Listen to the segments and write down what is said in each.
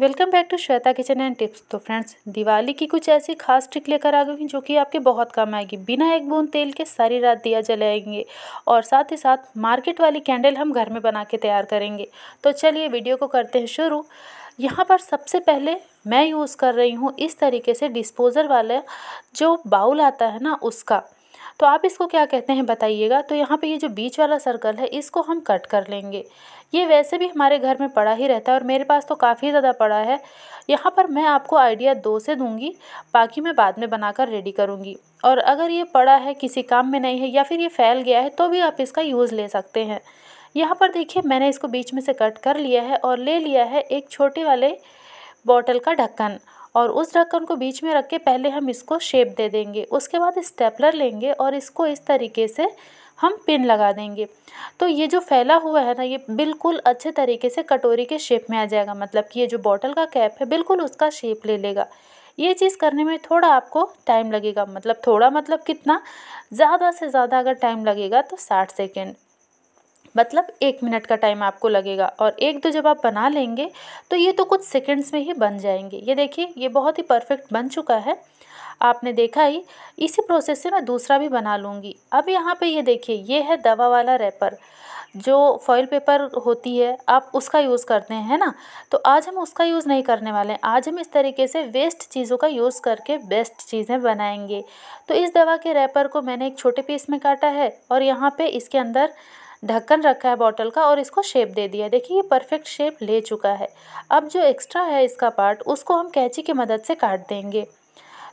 welcome back to Shweta kitchen and tips तो friends Diwali की कुछ ऐसी खास ट्रिक लेकर आ गई जो कि आपके बहुत काम आएगी बिना एक बूंद तेल के सारी रात दिया जलाएंगे और साथ ही साथ मार्केट वाली कैंडल हम घर में बना के तैयार करेंगे तो चलिए वीडियो को करते हैं शुरू यहाँ पर सबसे पहले मैं यूज़ कर रही हूँ इस तरीके से डिस्पोज़ल वाला जो बाउल आता है ना उसका तो आप इसको क्या कहते हैं बताइएगा तो यहाँ पे ये जो बीच वाला सर्कल है इसको हम कट कर लेंगे ये वैसे भी हमारे घर में पड़ा ही रहता है और मेरे पास तो काफ़ी ज़्यादा पड़ा है यहाँ पर मैं आपको आइडिया दो से दूँगी बाकी मैं बाद में बनाकर रेडी करूँगी और अगर ये पड़ा है किसी काम में नहीं है या फिर ये फैल गया है तो भी आप इसका यूज़ ले सकते हैं यहाँ पर देखिए मैंने इसको बीच में से कट कर लिया है और ले लिया है एक छोटे वाले बॉटल का ढक्कन और उस ढक्कन को बीच में रख के पहले हम इसको शेप दे देंगे उसके बाद स्टेपलर लेंगे और इसको इस तरीके से हम पिन लगा देंगे तो ये जो फैला हुआ है ना ये बिल्कुल अच्छे तरीके से कटोरी के शेप में आ जाएगा मतलब कि ये जो बॉटल का कैप है बिल्कुल उसका शेप ले लेगा ये चीज़ करने में थोड़ा आपको टाइम लगेगा मतलब थोड़ा मतलब कितना ज़्यादा से ज़्यादा अगर टाइम लगेगा तो साठ सेकेंड मतलब एक मिनट का टाइम आपको लगेगा और एक दो जब आप बना लेंगे तो ये तो कुछ सेकेंड्स में ही बन जाएंगे ये देखिए ये बहुत ही परफेक्ट बन चुका है आपने देखा ही इसी प्रोसेस से मैं दूसरा भी बना लूँगी अब यहाँ पे ये देखिए ये है दवा वाला रैपर जो फॉइल पेपर होती है आप उसका यूज़ करते हैं ना तो आज हम उसका यूज़ नहीं करने वाले हैं आज हम इस तरीके से वेस्ट चीज़ों का यूज़ करके बेस्ट चीज़ें बनाएंगे तो इस दवा के रैपर को मैंने एक छोटे पीस में काटा है और यहाँ पर इसके अंदर ढक्कन रखा है बॉटल का और इसको शेप दे दिया है देखिए ये परफेक्ट शेप ले चुका है अब जो एक्स्ट्रा है इसका पार्ट उसको हम कैंची की मदद से काट देंगे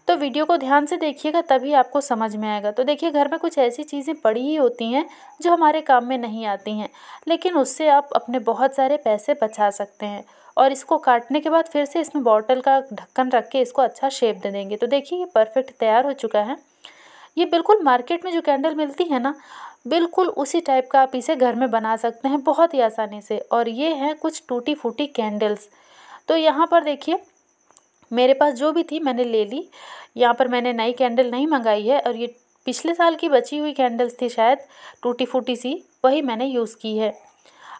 तो वीडियो को ध्यान से देखिएगा तभी आपको समझ में आएगा तो देखिए घर में कुछ ऐसी चीज़ें पड़ी ही होती हैं जो हमारे काम में नहीं आती हैं लेकिन उससे आप अपने बहुत सारे पैसे बचा सकते हैं और इसको काटने के बाद फिर से इसमें बॉटल का ढक्कन रख के इसको अच्छा शेप दे देंगे तो देखिए ये परफेक्ट तैयार हो चुका है ये बिल्कुल मार्केट में जो कैंडल मिलती है ना बिल्कुल उसी टाइप का आप इसे घर में बना सकते हैं बहुत ही आसानी से और ये हैं कुछ टूटी फूटी कैंडल्स तो यहाँ पर देखिए मेरे पास जो भी थी मैंने ले ली यहाँ पर मैंने नई कैंडल नहीं मंगाई है और ये पिछले साल की बची हुई कैंडल्स थी शायद टूटी फूटी सी वही मैंने यूज़ की है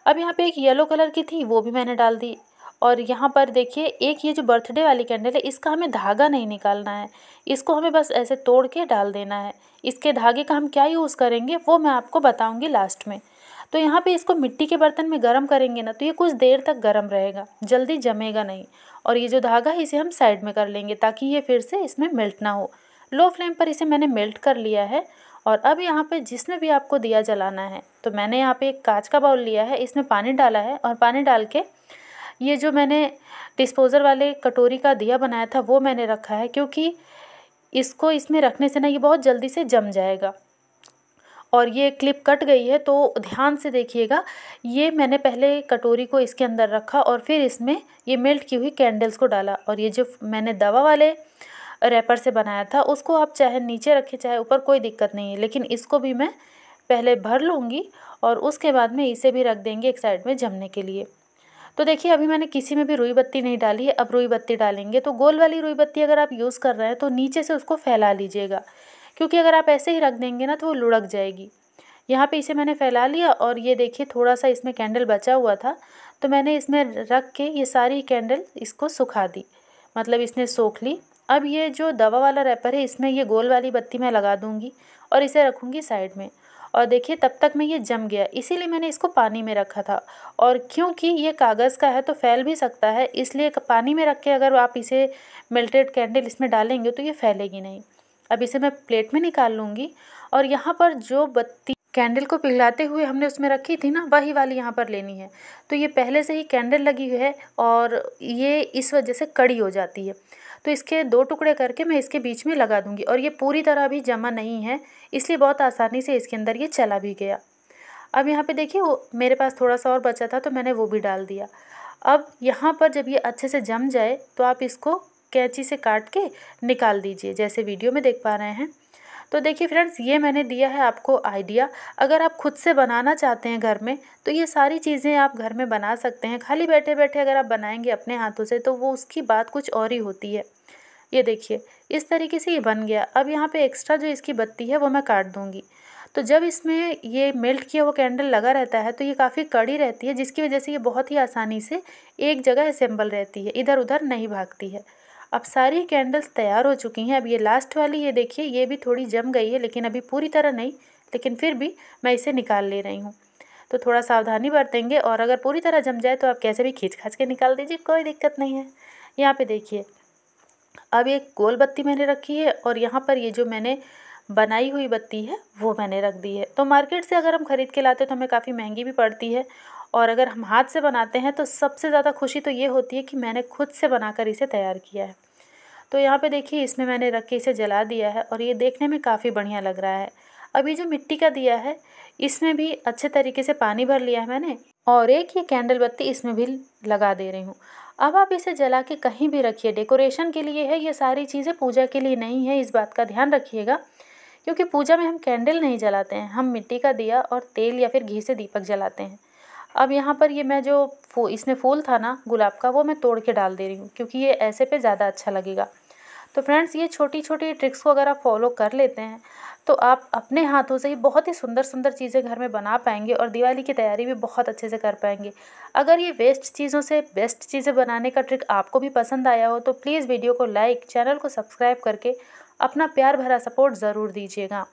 अब यहाँ पे एक येलो कलर की थी वो भी मैंने डाल दी और यहाँ पर देखिए एक ये जो बर्थडे वाली कैंडल है इसका हमें धागा नहीं निकालना है इसको हमें बस ऐसे तोड़ के डाल देना है इसके धागे का हम क्या यूज़ करेंगे वो मैं आपको बताऊँगी लास्ट में तो यहाँ पे इसको मिट्टी के बर्तन में गर्म करेंगे ना तो ये कुछ देर तक गर्म रहेगा जल्दी जमेगा नहीं और ये जो धागा है इसे हम साइड में कर लेंगे ताकि ये फिर से इसमें मेल्ट ना हो लो फ्लेम पर इसे मैंने मेल्ट कर लिया है और अब यहाँ पे जिसमें भी आपको दिया जलाना है तो मैंने यहाँ पे एक कांच का बाउल लिया है इसमें पानी डाला है और पानी डाल के ये जो मैंने डिस्पोज़ल वाले कटोरी का दिया बनाया था वो मैंने रखा है क्योंकि इसको इसमें रखने से ना ये बहुत जल्दी से जम जाएगा और ये क्लिप कट गई है तो ध्यान से देखिएगा ये मैंने पहले कटोरी को इसके अंदर रखा और फिर इसमें ये मेल्ट की हुई कैंडल्स को डाला और ये जो मैंने दवा वाले रैपर से बनाया था उसको आप चाहे नीचे रखें चाहे ऊपर कोई दिक्कत नहीं है लेकिन इसको भी मैं पहले भर लूँगी और उसके बाद में इसे भी रख देंगे एक साइड में जमने के लिए तो देखिए अभी मैंने किसी में भी रुई बत्ती नहीं डाली है अब रुई बत्ती डालेंगे तो गोल वाली रुई बत्ती अगर आप यूज़ कर रहे हैं तो नीचे से उसको फैला लीजिएगा क्योंकि अगर आप ऐसे ही रख देंगे ना तो वो लुढ़क जाएगी यहाँ पे इसे मैंने फैला लिया और ये देखिए थोड़ा सा इसमें कैंडल बचा हुआ था तो मैंने इसमें रख के ये सारी कैंडल इसको सुखा दी मतलब इसने सोख ली अब ये जो दवा वाला रैपर है इसमें ये गोल वाली बत्ती मैं लगा दूँगी और इसे रखूँगी साइड में और देखिए तब तक में ये जम गया इसीलिए मैंने इसको पानी में रखा था और क्योंकि ये कागज़ का है तो फैल भी सकता है इसलिए पानी में रख के अगर आप इसे मेल्टेड कैंडल इसमें डालेंगे तो ये फैलेगी नहीं अब इसे मैं प्लेट में निकाल लूँगी और यहाँ पर जो बत्ती कैंडल को पिघलाते हुए हमने उसमें रखी थी ना वही वाली यहाँ पर लेनी है तो ये पहले से ही कैंडल लगी हुई है और ये इस वजह से कड़ी हो जाती है तो इसके दो टुकड़े करके मैं इसके बीच में लगा दूँगी और ये पूरी तरह भी जमा नहीं है इसलिए बहुत आसानी से इसके अंदर ये चला भी गया अब यहाँ पे देखिए मेरे पास थोड़ा सा और बचा था तो मैंने वो भी डाल दिया अब यहाँ पर जब ये अच्छे से जम जाए तो आप इसको कैंची से काट के निकाल दीजिए जैसे वीडियो में देख पा रहे हैं तो देखिए फ्रेंड्स ये मैंने दिया है आपको आइडिया अगर आप खुद से बनाना चाहते हैं घर में तो ये सारी चीज़ें आप घर में बना सकते हैं खाली बैठे बैठे अगर आप बनाएंगे अपने हाथों से तो वो उसकी बात कुछ और ही होती है ये देखिए इस तरीके से ये बन गया अब यहाँ पर एक्स्ट्रा जो इसकी बत्ती है वो मैं काट दूँगी तो जब इसमें ये मेल्ट किया हुआ कैंडल लगा रहता है तो ये काफ़ी कड़ी रहती है जिसकी वजह से ये बहुत ही आसानी से एक जगह असेंबल रहती है इधर उधर नहीं भागती है अब सारी कैंडल्स तैयार हो चुकी हैं अब ये लास्ट वाली ये देखिए ये भी थोड़ी जम गई है लेकिन अभी पूरी तरह नहीं लेकिन फिर भी मैं इसे निकाल ले रही हूँ तो थोड़ा सावधानी बरतेंगे और अगर पूरी तरह जम जाए तो आप कैसे भी खींच खाँच के निकाल दीजिए कोई दिक्कत नहीं है यहाँ पे देखिए अब एक गोल बत्ती मैंने रखी है और यहाँ पर ये जो मैंने बनाई हुई बत्ती है वो मैंने रख दी है तो मार्केट से अगर हम ख़रीद के लाते तो हमें काफ़ी महंगी भी पड़ती है और अगर हम हाथ से बनाते हैं तो सबसे ज़्यादा खुशी तो ये होती है कि मैंने खुद से बनाकर इसे तैयार किया है तो यहाँ पे देखिए इसमें मैंने रख के इसे जला दिया है और ये देखने में काफ़ी बढ़िया लग रहा है अभी जो मिट्टी का दिया है इसमें भी अच्छे तरीके से पानी भर लिया है मैंने और एक ये कैंडल बत्ती इसमें भी लगा दे रही हूँ अब आप इसे जला के कहीं भी रखिए डेकोरेशन के लिए है ये सारी चीज़ें पूजा के लिए नहीं है इस बात का ध्यान रखिएगा क्योंकि पूजा में हम कैंडल नहीं जलाते हैं हम मिट्टी का दिया और तेल या फिर घी से दीपक जलाते हैं अब यहाँ पर ये मैं जो फू इसमें फूल था ना गुलाब का वो मैं तोड़ के डाल दे रही हूँ क्योंकि ये ऐसे पे ज़्यादा अच्छा लगेगा तो फ्रेंड्स ये छोटी छोटी ट्रिक्स को अगर आप फॉलो कर लेते हैं तो आप अपने हाथों से ही बहुत ही सुंदर सुंदर चीज़ें घर में बना पाएंगे और दिवाली की तैयारी भी बहुत अच्छे से कर पाएंगे अगर ये वेस्ट चीज़ों से बेस्ट चीज़ें बनाने का ट्रिक आपको भी पसंद आया हो तो प्लीज़ वीडियो को लाइक चैनल को सब्सक्राइब करके अपना प्यार भरा सपोर्ट ज़रूर दीजिएगा